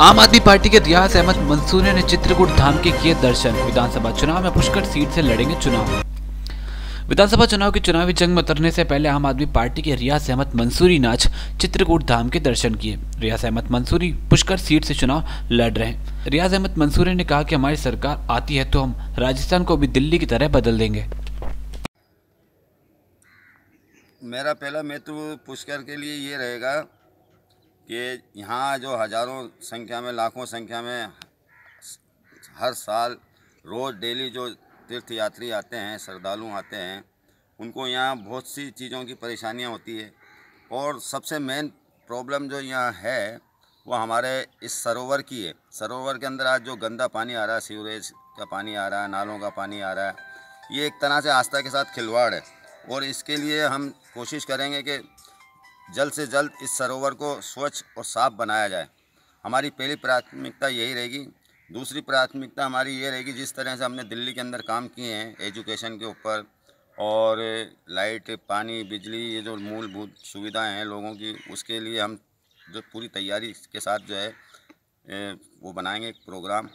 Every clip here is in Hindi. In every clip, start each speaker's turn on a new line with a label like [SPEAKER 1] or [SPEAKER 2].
[SPEAKER 1] आम आदमी पार्टी के रियाज अहमद मंसूरी ने चित्रकूट धाम के किए दर्शन विधानसभा चुनाव में पुष्कर सीट से लड़ेंगे चुनाव विधानसभा चुनाव की चुनावी जंग में उतरने से पहले आम आदमी पार्टी के रियाज अहमद मंसूरी नाच चित्रकूट धाम के दर्शन किए रियाज अहमद मंसूरी पुष्कर सीट से चुनाव लड़ रहे हैं रियाज अहमद मंसूरी ने कहा कि हमारी सरकार आती है तो हम राजस्थान को भी दिल्ली की तरह बदल देंगे
[SPEAKER 2] मेरा पहला मित्र पुष्कर के लिए ये रहेगा कि यहाँ जो हज़ारों संख्या में लाखों संख्या में हर साल रोज़ डेली जो तीर्थ यात्री आते हैं श्रद्धालु आते हैं उनको यहाँ बहुत सी चीज़ों की परेशानियाँ होती है और सबसे मेन प्रॉब्लम जो यहाँ है वो हमारे इस सरोवर की है सरोवर के अंदर आज जो गंदा पानी आ रहा है सीवरेज का पानी आ रहा है नालों का पानी आ रहा है ये एक तरह से आस्था के साथ खिलवाड़ है और इसके लिए हम कोशिश करेंगे कि जल्द से जल्द इस सरोवर को स्वच्छ और साफ बनाया जाए हमारी पहली प्राथमिकता यही रहेगी दूसरी प्राथमिकता हमारी ये रहेगी जिस तरह से हमने दिल्ली के अंदर काम किए हैं एजुकेशन के ऊपर और लाइट पानी बिजली ये जो मूलभूत सुविधाएं हैं लोगों की उसके लिए हम जो पूरी तैयारी के साथ जो है वो बनाएंगे एक प्रोग्राम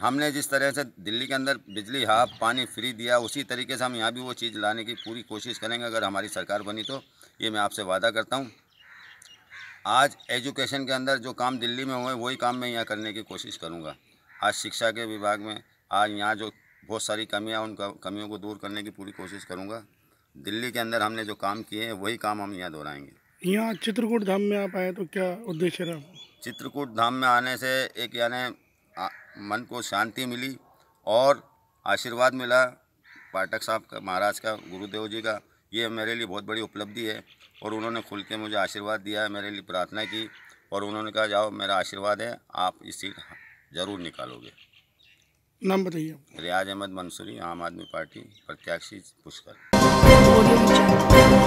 [SPEAKER 2] हमने जिस तरह से दिल्ली के अंदर बिजली हाफ पानी फ्री दिया उसी तरीके से हम यहाँ भी वो चीज़ लाने की पूरी कोशिश करेंगे अगर हमारी सरकार बनी तो ये मैं आपसे वादा करता हूँ आज एजुकेशन के अंदर जो काम दिल्ली में हुए वही काम मैं यहाँ करने की कोशिश करूँगा आज शिक्षा के विभाग में आज यहाँ जो बहुत सारी कमियाँ उन कमियों को दूर करने की पूरी कोशिश करूँगा दिल्ली के अंदर हमने जो काम किए हैं वही काम हम यहाँ दोहराएंगे यहाँ चित्रकूट धाम में आप आए तो क्या उद्देश्य रहा चित्रकूट धाम में आने से एक यानी मन को शांति मिली और आशीर्वाद मिला पाठक साहब का महाराज का गुरुदेव जी का ये मेरे लिए बहुत बड़ी उपलब्धि है और उन्होंने खुल के मुझे आशीर्वाद दिया है मेरे लिए प्रार्थना की और उन्होंने कहा जाओ मेरा आशीर्वाद है आप इस सीट ज़रूर निकालोगे नाम बताइए रियाज अहमद मंसूरी आम आदमी पार्टी प्रत्याशी पुष्कर